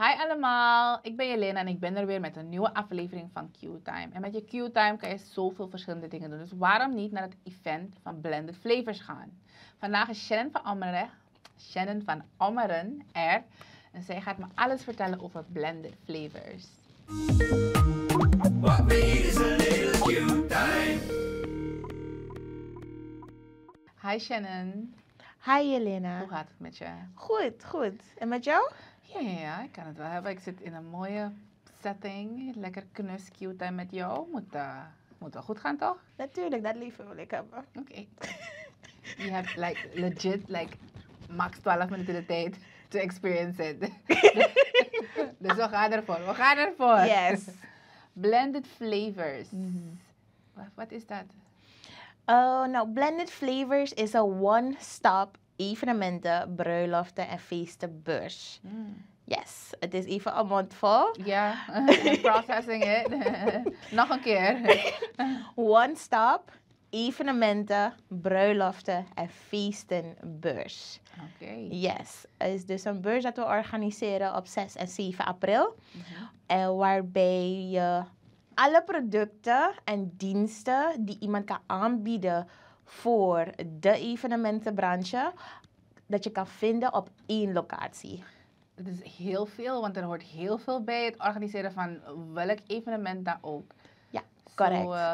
Hi allemaal, ik ben Jelena en ik ben er weer met een nieuwe aflevering van Q-Time. En met je Q-Time kan je zoveel verschillende dingen doen. Dus waarom niet naar het event van Blended Flavors gaan? Vandaag is Shannon van Ammeren, Shannon van Ammeren er. En zij gaat me alles vertellen over Blended Flavors. What is a little Q-Time? Hi Shannon. Hi Jelena. Hoe gaat het met je? Goed, goed. En met jou? Ja, ik kan het wel hebben. Ik zit in een mooie setting. Lekker knus, cute en met jou. Moet, uh, moet wel goed gaan, toch? Natuurlijk, dat liever wil ik hebben. Oké. Okay. Je hebt like, legit like, max 12 minuten de tijd to experience it. dus we gaan ervoor. We gaan ervoor. Yes. blended flavors. Mm. What, what is that? Oh, no. Blended flavors is a one stop evenementen, bruiloften en feesten beurs. Hmm. Yes, het is even een vol. Ja, yeah. processing it. Nog een keer. One stop, evenementen, bruiloften en feestenbeurs. Oké. Yes, het is dus een beurs dat we organiseren op 6 en 7 april. Mhm. en waarbij je alle producten en diensten die iemand kan aanbieden voor de evenementenbranche, dat je kan vinden op één locatie. Het is heel veel, want er hoort heel veel bij het organiseren van welk evenement dan ook. Ja, correct. So, eh,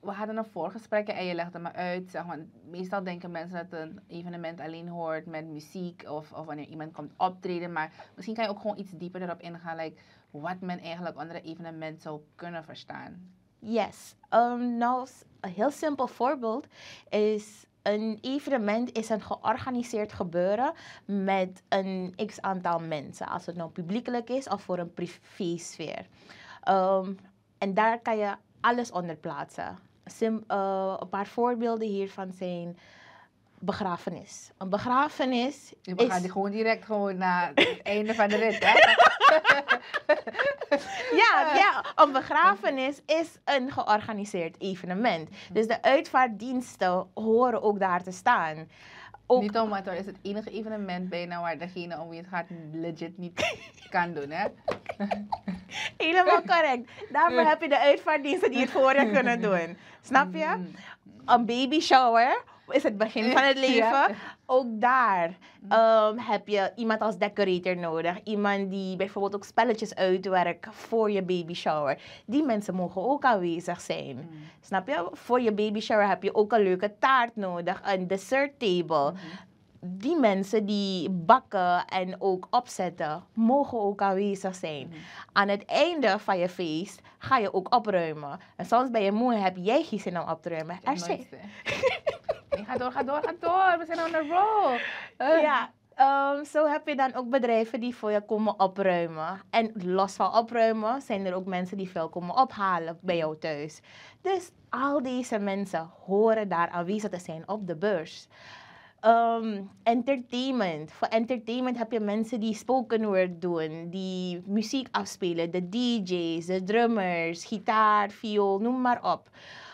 we hadden een voorgesprek en je legde me uit. Zeg maar, meestal denken mensen dat een evenement alleen hoort met muziek of, of wanneer iemand komt optreden. Maar misschien kan je ook gewoon iets dieper erop ingaan, like, wat men eigenlijk onder een evenement zou kunnen verstaan. Yes. Um, nou, een heel simpel voorbeeld is een evenement is een georganiseerd gebeuren met een x aantal mensen. Als het nou publiekelijk is of voor een privésfeer. Um, en daar kan je alles onder plaatsen. Sim, eh, een paar voorbeelden hiervan zijn begrafenis. Een begrafenis we gaan die gewoon direct gewoon naar het einde van de rit, hè? ja, ja, een begrafenis is een georganiseerd evenement. Hm. Dus de uitvaartdiensten horen ook daar te staan. Niet om het is het enige evenement bijna nou waar degene om wie het gaat legit niet kan doen, hè? Helemaal correct. Daarvoor heb je de uitvaartdiensten die het voor je kunnen doen. Snap je? Hm. Een baby shower is het begin van het leven. Ook daar ehm, heb je iemand als decorator nodig. Iemand die bijvoorbeeld ook spelletjes uitwerkt voor je baby shower. Die mensen mogen ook aanwezig zijn. Mm. Snap je? Voor je baby shower heb je ook een leuke taart nodig, een dessert table. Mm-hmm. die mensen die bakken en ook opzetten, mogen ook aanwezig zijn. Mm-hmm. Aan het einde van je feest ga je ook opruimen. En soms ben je moe en heb jij geen zin om op te ruimen. Er Ga door, ga door, ga door. We zijn on the roll. Eh. Ja, ehm, zo heb je dan ook bedrijven die voor je komen opruimen. En los van opruimen zijn er ook mensen die veel komen ophalen bij jou thuis. Dus al deze mensen horen daar aanwezig te zijn op de beurs. Ehm, entertainment. Voor entertainment heb je mensen die spoken word doen, die muziek afspelen, de DJ's, de drummers, gitaar, viool, noem maar op.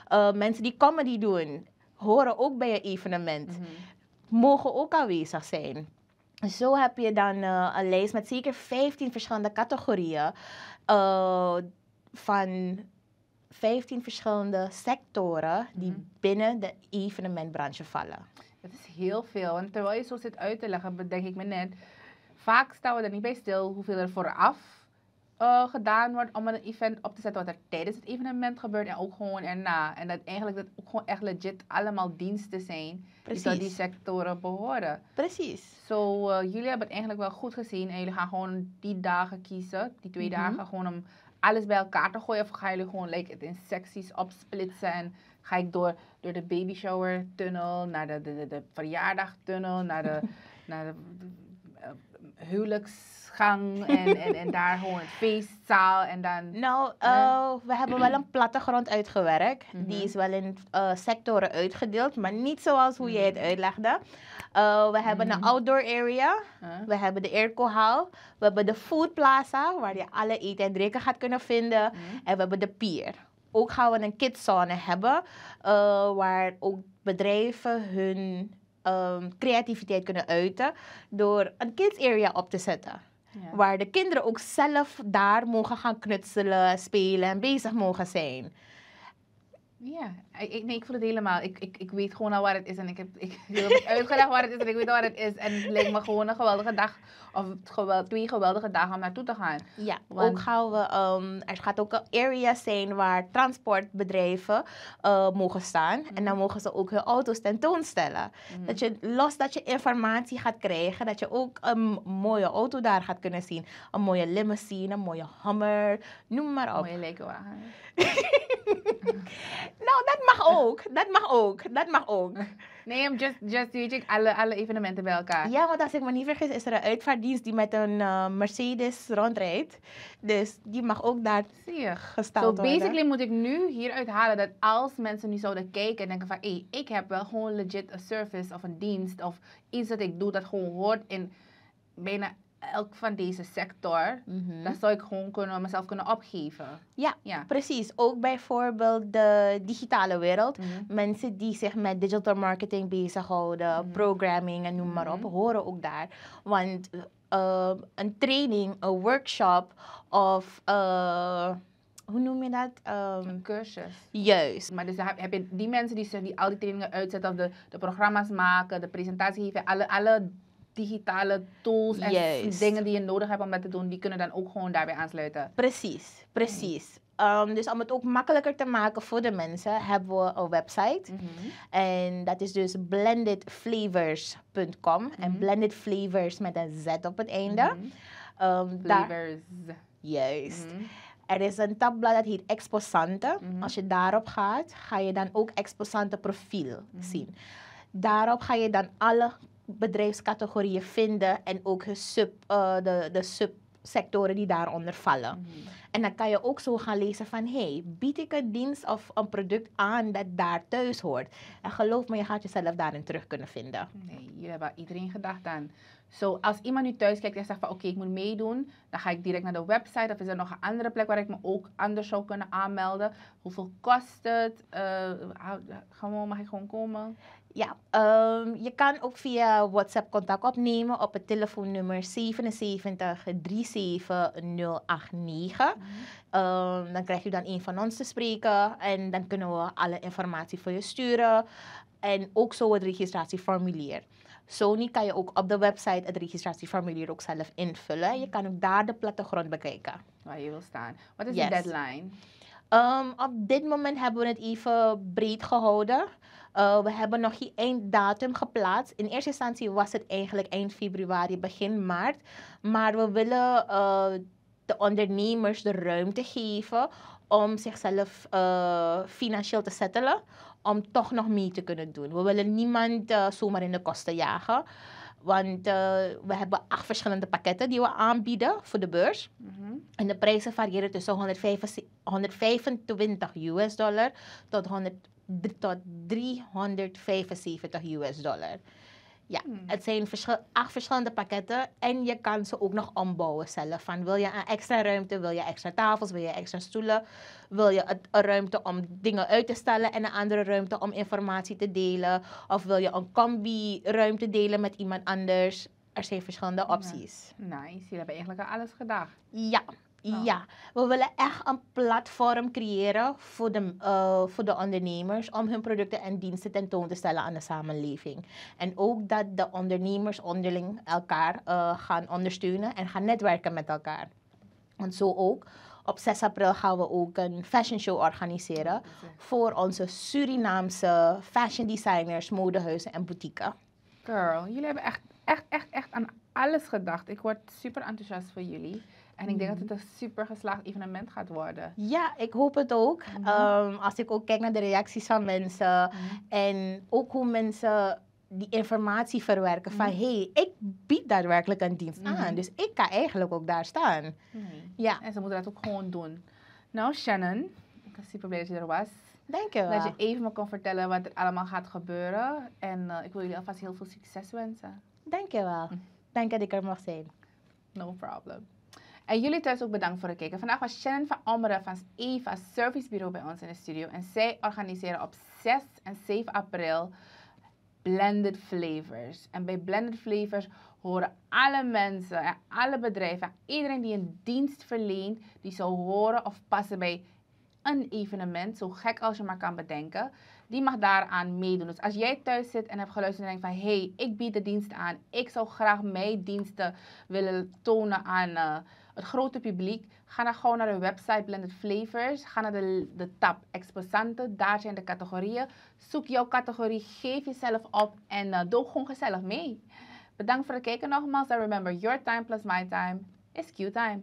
Ehm, mensen die comedy doen horen ook bij je evenement. Mhm. Mogen ook aanwezig zijn. Zo heb je dan eh, een lijst met zeker 15 verschillende categorieën eh, van 15 verschillende sectoren die mhm. binnen de evenementbranche vallen. Dat is heel veel. En terwijl je zo zit uit te leggen, bedenk ik me net, vaak staan we er niet bij stil hoeveel er vooraf eh, gedaan wordt om een event op te zetten wat er tijdens het evenement gebeurt en ook gewoon erna. En dat eigenlijk dat ook gewoon echt legit allemaal diensten zijn die tot die sectoren behoren. Precies. Zo, eh, jullie hebben het eigenlijk wel goed gezien en jullie gaan gewoon die dagen kiezen, die twee mhm. dagen, gewoon om alles bij elkaar te gooien? Of gaan jullie gewoon like, het in secties opsplitsen en ga ik door, door de baby shower tunnel naar de, de, de, verjaardagtunnel, naar de, naar de eh, huwelijksgang en, en, en daar gewoon feestzaal en dan... Nou, eh, we hebben wel een plattegrond uitgewerkt. Die mhm. is wel in eh, sectoren uitgedeeld, maar niet zoals hoe jij het mhm. uitlegde. Eh, we hebben een mhm. outdoor area. We hebben de Airco We hebben de Food Plaza, waar je alle eten en drinken gaat kunnen vinden. En we hebben de pier. Ook gaan we een kidszone hebben, waar ook bedrijven hun Ehm, creativiteit kunnen uiten door een kids area op te zetten. Waar de kinderen ook zelf daar mogen gaan knutselen, spelen en bezig mogen zijn. Ja, ik, nee, ik voel het helemaal. Ik, ik, ik weet gewoon al waar het is en ik heb, ik heb uitgelegd waar het is en ik weet waar het is. En het lijkt me gewoon een geweldige dag of twee geweldige dagen om naartoe te gaan. Ja, ook gaan we, um, er gaat ook een area zijn waar transportbedrijven eh, mogen staan. En dan mhm. mogen ze ook hun auto's tentoonstellen. Mhm. Dat je, los dat je informatie gaat krijgen, dat je ook een mooie auto daar gaat kunnen zien. Een mooie limousine, een mooie hammer, noem maar op. Een mooie lekenwagen. Nou, dat mag ook. Dat mag ook. Dat mag ook. Nee, just, just weet je, alle, alle evenementen bij elkaar. Ja, want als ik me niet vergis, is er een uitvaarddienst die met een eh, Mercedes rondrijdt. Dus die mag ook daar gestaan so, worden. basically moet ik nu hieruit halen dat als mensen nu zouden kijken en denken van... hé, ik heb wel gewoon legit een service of een dienst of iets dat ik doe dat gewoon hoort in bijna elk van deze sector, mhm. dan zou ik gewoon kunnen, mezelf kunnen opgeven. Ja, ja. precies. Ook bijvoorbeeld de digitale wereld. Mhm. Mensen die zich met digital marketing bezighouden, mhm. programming en noem maar op, horen ook daar. Want ehm, een training, een workshop of... Eh, hoe noem je dat? Ehm, een cursus. Juist. Maar dus heb je die mensen die, die al die trainingen uitzetten, of de, de programma's maken, de presentatie geven, alle, alle digitale tools en dingen die je nodig hebt om dat te doen, die kunnen dan ook gewoon daarbij aansluiten. Precies, precies. Ehm, dus om het ook makkelijker te maken voor de mensen, hebben we een website. Mhm. En dat is dus blendedflavors.com. Mhm. En blended flavors met een Z op het einde. Mhm. Ehm, flavors. Juist. Er is een tabblad dat heet Exposante. Als je daarop gaat, ga je dan ook Exposante profiel zien. Daarop ga je dan alle bedrijfscategorieën vinden en ook sub, eh, de, de subsectoren die daaronder vallen. Mhm. En dan kan je ook zo gaan lezen van, hey, bied ik een dienst of een product aan dat daar thuis hoort? En geloof me, je gaat jezelf daarin terug kunnen vinden. Nee, jullie hebben iedereen gedacht aan. Zo, als iemand nu thuis kijkt en zegt van oké, ik moet meedoen, dan ga ik direct naar de website. Of is er nog een andere plek waar ik me ook anders zou kunnen aanmelden? Hoeveel kost het? Uh, mag ik gewoon komen? Ja, ehm, je kan ook via WhatsApp contact opnemen op het telefoonnummer 77 37089. Mm um, dan krijg je dan een van ons te spreken en dan kunnen we alle informatie voor je sturen. En ook zo het registratieformulier. Sony kan je ook op de website het registratieformulier ook zelf invullen. Je kan ook daar de plattegrond bekijken. Waar je wil staan. Wat is de deadline? Ehm, op dit moment hebben we het even breed gehouden. Eh, we hebben nog geen één datum geplaatst. In eerste instantie was het eigenlijk eind februari, begin maart. Maar we willen eh, de ondernemers de ruimte geven om zichzelf eh, financieel te settelen. Om toch nog mee te kunnen doen. We willen niemand zomaar in de kosten jagen. Want we hebben acht verschillende pakketten die we aanbieden voor de beurs. Mhm. En de prijzen variëren tussen 125 US dollar tot 100, tot 375 US dollar. Ja, hmm. het zijn acht verschillende pakketten en je kan ze ook nog ombouwen zelf. Van wil je een extra ruimte, wil je extra tafels, wil je extra stoelen, wil je een ruimte om dingen uit te stellen en een andere ruimte om informatie te delen. Of wil je een combi-ruimte delen met iemand anders. Er zijn verschillende opties. Nice, jullie hebben eigenlijk al alles gedacht. Ja. Ja, we willen echt een platform creëren voor de, eh, voor de ondernemers om hun producten en diensten tentoon te stellen aan de samenleving. En ook dat de ondernemers onderling elkaar eh, gaan ondersteunen en gaan netwerken met elkaar. Want zo ook. Op 6 april gaan we ook een fashion show organiseren voor onze Surinaamse fashion designers, modehuizen en boutiques Girl, jullie hebben echt, echt, echt, echt alles gedacht. Ik word super enthousiast voor jullie. En ik denk dat mhm. het een super geslaagd evenement gaat worden. Ja, ik hoop het ook. Mhm. Ehm, als ik ook kijk naar de reacties van mensen mhm. en ook hoe mensen die informatie verwerken van hé, hey, ik bied daadwerkelijk een dienst aan. Dus ik kan eigenlijk ook daar staan. Ja. En ze moeten dat ook gewoon doen. Nou, Shannon, ik was super blij dat je er was. Dank je wel. Dat je even me kon vertellen wat er allemaal gaat gebeuren. En eh, ik wil jullie alvast heel veel succes wensen. Dank je wel dan dat ik er nog zijn. No problem. En jullie thuis ook bedankt voor het kijken. Vandaag was Shannon van Almere van Eva Bureau bij ons in de studio. En zij organiseren op 6 en 7 april Blended Flavors. En bij Blended Flavors horen alle mensen en alle bedrijven, iedereen die een dienst verleent, die zou horen of passen bij een evenement, zo gek als je maar kan bedenken die mag daaraan meedoen. Dus als jij thuis zit en hebt geluisterd en denkt van... hé, hey, ik bied de dienst aan. Ik zou graag mijn diensten willen tonen aan eh, het grote publiek. Ga dan gewoon naar de website Blended Flavors. Ga naar de, de tab Exposanten. Daar zijn de categorieën. Zoek jouw categorie, geef jezelf op en eh, doe gewoon gezellig mee. Bedankt voor het kijken nogmaals. En remember, your time plus my time is Q-time.